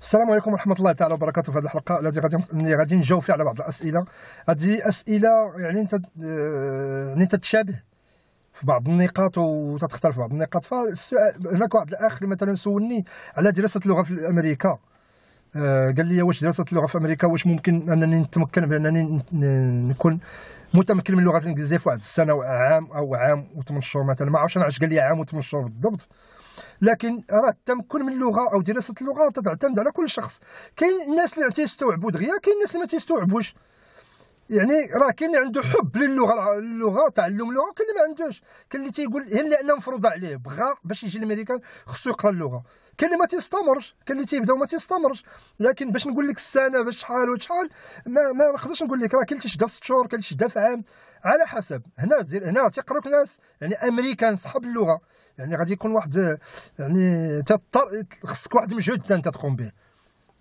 السلام عليكم ورحمه الله تعالى وبركاته في هذه الحلقه التي غادي غادي نجاوب فيها على بعض الاسئله هذه اسئله يعني انت آه، يعني تتشابه في بعض النقاط وتختلف بعض النقاط فهناك واحد الاخ مثلا سولني على دراسه اللغه في امريكا آه، قال لي واش دراسه اللغه في امريكا واش ممكن انني نتمكن بانني نكون متمكن من اللغه الانجليزيه في واحد السنه او عام او عام و8 شهور مثلا ما عرفتش انا علاش قال لي عام و8 شهور بالضبط لكن راه التمكن من اللغه او دراسه اللغه تعتمد على كل شخص كاين الناس اللي تيستوعبوا دغيا كاين الناس اللي ما تيستوعبوش يعني راه كاين اللي عنده حب للغه اللغه تعلم اللغه كاين اللي ما عندوش كاين اللي تيقول هي لانها مفروضه عليه بغى باش يجي الامريكان خصو يقرا اللغه كاين اللي ما تيستمرش كاين اللي تيبدا وما تيستمرش لكن باش نقول لك السنه باش شحال وشحال ما ما نقدرش نقول لك راه كاين اللي تشدها ست شهور كاين اللي تشدها في عام على حسب هنا هنا تيقراوك ناس يعني امريكان صحاب اللغه يعني غادي يكون واحد يعني تضطر خصك واحد المجهود انت تقوم به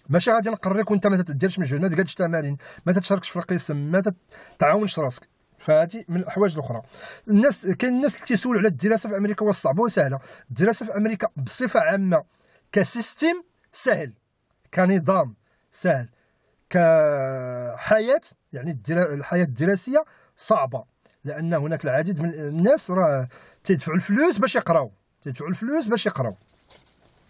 ماشي غادي نقريك وانت ما تديرش مجهود ما تقادش تمارين ما تشاركش في القسم ما تعاونش راسك فهذه من الحوايج الاخرى الناس كاين الناس اللي تيسولوا على الدراسه في امريكا واش صعبه وسهله الدراسه في امريكا بصفه عامه كسيستم سهل كنظام سهل كحياه يعني الحياه الدراسيه صعبه لان هناك العديد من الناس راه تيدفعوا الفلوس باش يقراو تيدفعوا الفلوس باش يقراو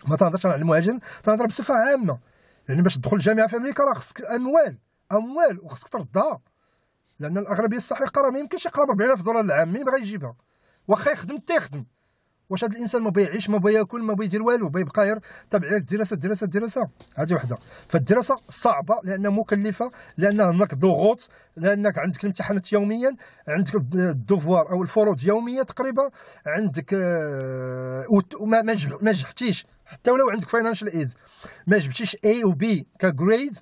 ما تهضرش على المهاجر تهضر بصفه عامه يعني باش تدخل الجامعه في امريكا راه خصك اموال اموال وخصك تردها لان الاغلبيه الساحقه راه ما يمكنش يقرا ب 40000 دولار العام مين بغا يجيبها واخا يخدم حتى يخدم واش هذا الانسان ما بيعيش ما بياكل ما بيدير والو بيبقى غير تابع الدراسه الدراسه الدراسه هذه وحده فالدراسه صعبه لانها مكلفه لان هناك ضغوط لانك عندك الامتحانات يوميا عندك الدوفوار او الفروض يوميه تقريبا عندك آه، وما ما نجحتيش حتى ولو عندك فاينانشال ايد ما جبتيش اي و بي كجريد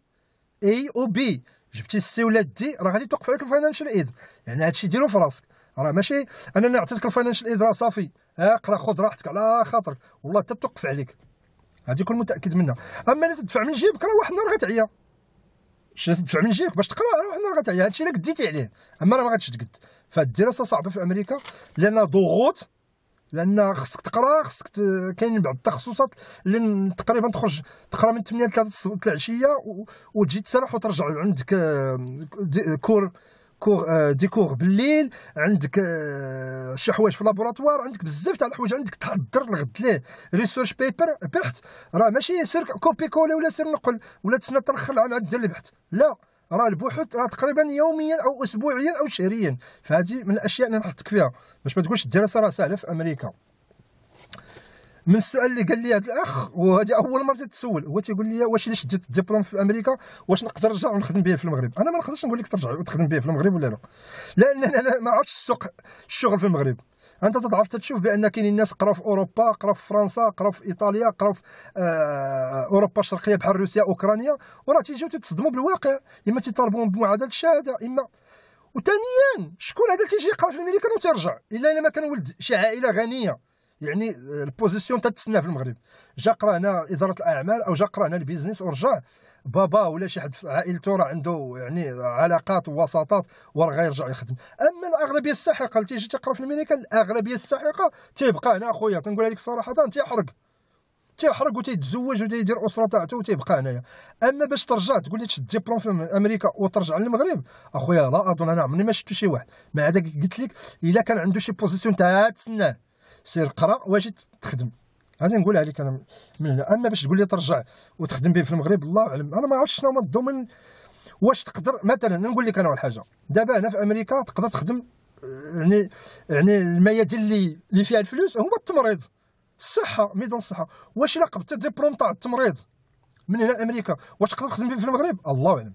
اي و بي جبتي السي ولا دي راه غادي توقف عليك الفاينانشال ايد يعني هادشي ديرو في راسك راه ماشي انا عطيتك الفاينانشال ايد راه صافي اقرا خذ راحتك على خاطرك والله حتى توقف عليك غادي كل متاكد منها اما اللي تدفع من جيبك راه واحد النهار غتعيا شنو تدفع من جيبك باش تقرا راه واحد النهار غتعيا هادشي اللي قديتي عليه اما راه ما غاديش تقد فالدراسه صعبه في امريكا لان ضغوط لان خصك تقرا خصك كاين بعض التخصصات اللي تقريبا تخرج تقرا من 8 3 العشيه وتجي تسرح وترجع عندك آه، كور كور آه، ديكور بالليل عندك آه، شي حوايج في لابوراتوار عندك بزاف تاع الحوايج عندك تحضر الغد ليه ريسيرش بيبر بحث راه ماشي سير كوبي كولي ولا سير نقل ولا تسنى تاخر العام عاد دير البحث لا راه البحوث راه تقريبا يوميا او اسبوعيا او شهريا فهذه من الاشياء اللي نحطك فيها باش ما تقولش الدراسه راه سهله في امريكا من السؤال اللي قال لي هذا الاخ وهذه اول مره تتسول هو تيقول لي واش ليش شديت الدبلوم في امريكا واش نقدر نرجع ونخدم به في المغرب انا ما نقدرش نقول لك ترجع وتخدم به في المغرب ولا لا لان انا ما عرفتش السوق الشغل في المغرب انت تضعف تشوف بان كاينين الناس قراو في اوروبا قراو في فرنسا قراو في ايطاليا قراو في آه، اوروبا الشرقيه بحال روسيا اوكرانيا وراه تيجيو تتصدموا بالواقع اما تيطالبون بمعادله الشهاده اما وثانيا شكون هذا اللي تيجي يقرا في الميريكان وترجع الا الا ما كان ولد شي عائله غنيه يعني آه، البوزيسيون تتسنى في المغرب جا قرا هنا اداره الاعمال او جا قرا هنا البيزنس ورجع بابا ولا شي حد في عائلته راه عنده يعني علاقات ووساطات وراه غيرجع يخدم اما الاغلبيه الساحقه اللي تيجي تقرا في الميريكا الاغلبيه الساحقه تيبقى هنا اخويا كنقولها لك صراحه تيحرق تيحرق وتيتزوج وتيدير اسره تاعته وتيبقى هنايا اما باش ترجع تقول لي تشد ديبلوم في امريكا وترجع للمغرب اخويا لا اظن انا عمري ما شفت شي واحد ما عدا قلت لك الا كان عنده شي بوزيسيون تاع تسناه سير قرا واش تخدم غادي نقولها لك انا من هنا اما باش تقول لي ترجع وتخدم به في المغرب الله اعلم انا ما عرفتش شنو هما الضمن واش تقدر مثلا نقول لك انا واحد الحاجه دابا هنا في امريكا تقدر تخدم آه، يعني يعني الميادين اللي اللي فيها الفلوس هما التمريض الصحه ميزان الصحه واش الا قبضت ديبلوم تاع التمريض من هنا امريكا واش تقدر تخدم به في المغرب الله اعلم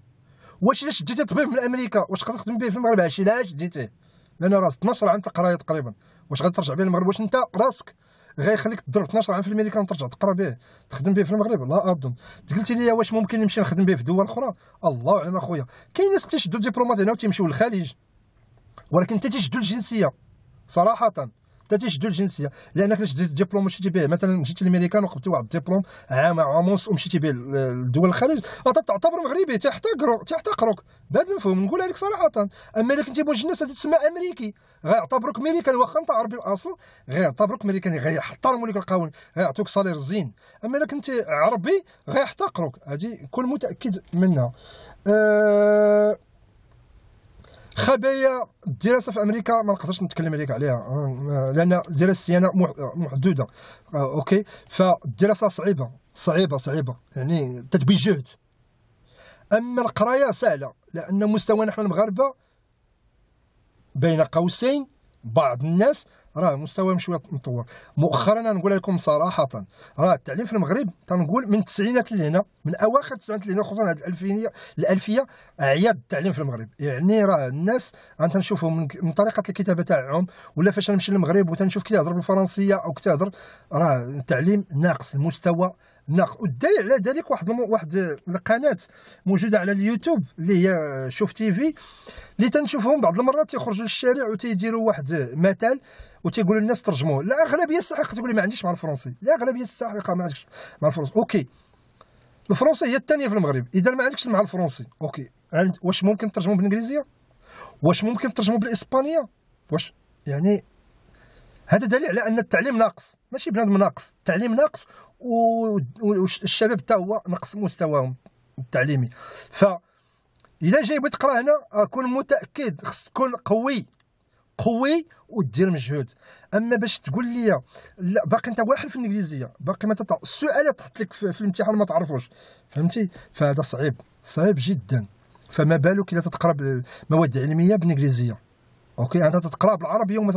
واش الا شديتي طبيب من امريكا واش تقدر تخدم به في المغرب علاش شديتيه لان راس 12 عام تقرا تقريبا واش غترجع به المغرب واش انت راسك غيخليك تضرب 12 عام في الميريكان ترجع تقرا به تخدم به في المغرب لا اظن قلت لي واش ممكن نمشي نخدم به في دول اخرى الله اعلم اخويا كاين ناس تيشدوا الدبلومات هنا وتيمشيو للخليج ولكن انت تيشدوا الجنسيه صراحه تيشدوا الجنسيه لانك شديت ديبلوم ومشيتي به مثلا جيت للميريكان وقبتي واحد الدبلوم عام عام ونص ومشيتي به لدول الخليج تعتبر مغربي تحتقرو تحتقروك بهذا المفهوم نقولها لك صراحه اما الا كنتي بوجه الناس تسمى امريكي غيعتبروك ميريكان واخا انت عربي الاصل غيعتبروك امريكان يعني غيحترموا لك القانون غيعطوك صالير زين اما الا كنتي عربي غيحتقروك هذه كل متاكد منها أه خبايا الدراسه في امريكا ما نقدرش نتكلم عليك عليها آه، لان الدراسه الصيانه محدوده آه، اوكي فالدراسه صعيبه صعيبه صعيبه يعني تدبي جهد اما القرايه سهله لان مستوانا نحن المغاربه بين قوسين بعض الناس راه مستواهم شويه مطور مؤخرا انا نقول لكم صراحه راه التعليم في المغرب تنقول من التسعينات لهنا من اواخر التسعينات لهنا خصوصا هذه الالفينيه الالفيه عياد التعليم في المغرب يعني راه الناس انت نشوفهم من طريقه الكتابه تاعهم ولا فاش نمشي للمغرب وتنشوف تهضر بالفرنسيه او كتهضر راه التعليم ناقص المستوى ناقص والدليل على ذلك واحد واحد القناه موجوده على اليوتيوب اللي هي شوف تي في اللي تنشوفهم بعض المرات تيخرجوا للشارع وتيديروا واحد مثال وتيقولوا للناس ترجموه الاغلبيه الساحقه تقول ما عنديش مع الفرنسي الاغلبيه الساحقه ما عندكش مع الفرنسي اوكي الفرنسي هي الثانيه في المغرب اذا ما عندكش مع الفرنسي اوكي عند واش ممكن ترجموا بالانجليزيه واش ممكن ترجموا بالاسبانيه واش يعني هذا دليل على ان التعليم ناقص ماشي بنادم ناقص التعليم ناقص والشباب حتى هو نقص مستواهم التعليمي ف الا جاي بغيت تقرا هنا كون متاكد خص تكون قوي قوي ودير مجهود اما باش تقول لي لا باقي انت واحد في الانجليزيه باقي ما تطع السؤال تحط لك في الامتحان ما تعرفوش فهمتي فهذا صعيب صعيب جدا فما بالك الا تتقرا مواد علميه بالانجليزيه اوكي انت تتقرا بالعربيه وما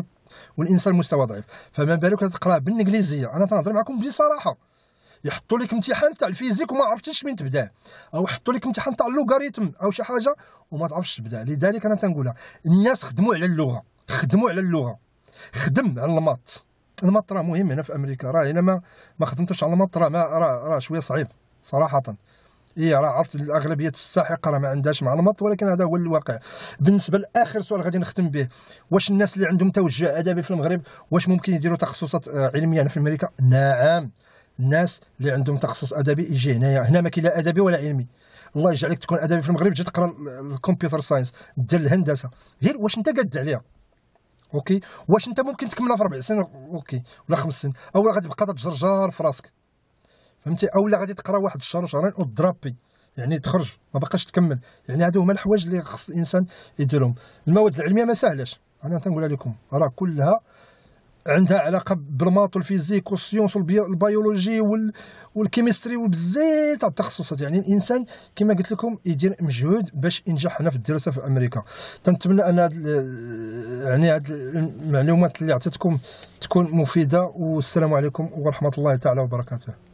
والانسان مستوى ضعيف فما بالك تقرا بالانجليزيه انا تنهضر معكم بصراحه يحطوا لك امتحان تاع الفيزيك وما عرفتش من تبدا او يحطوا لك امتحان تاع اللوغاريتم او شي حاجه وما تعرفش تبدا لذلك انا تنقولها الناس خدموا على اللغه خدموا على اللغه خدم على الماط الماط راه مهم هنا في امريكا راه الا ما ما خدمتوش على الماط راه راه شويه صعيب صراحه اي راه عرفت الاغلبيه الساحقه راه ما عندهاش المط ولكن هذا هو الواقع بالنسبه لاخر سؤال غادي نختم به واش الناس اللي عندهم توجه ادبي في المغرب واش ممكن يديروا تخصصات آه، علميه هنا في امريكا نعم الناس اللي عندهم تخصص ادبي يجي هنايا هنا ما كاين لا ادبي ولا علمي الله يجعلك تكون ادبي في المغرب تجي تقرا الكمبيوتر ساينس دير الهندسه غير واش انت قد عليها اوكي واش انت ممكن تكملها في ربع سنين اوكي ولا خمس سنين اولا غتبقى تتجرجر في راسك فهمتي اولا غادي تقرا واحد الشهر وشهرين ودرابي يعني تخرج ما بقاش تكمل يعني هادو هما الحوايج اللي خص الانسان يديرهم المواد العلميه ما ساهلاش انا تنقولها لكم راه كلها عندها علاقه بالماط والفيزيك والسيونس والبيولوجي والكيمستري وبزاف التخصصات يعني الانسان كما قلت لكم يدير مجهود باش ينجح هنا في الدراسه في امريكا تنتمنى ان هاد يعني هاد المعلومات اللي عطيتكم تكون مفيده والسلام عليكم ورحمه الله تعالى وبركاته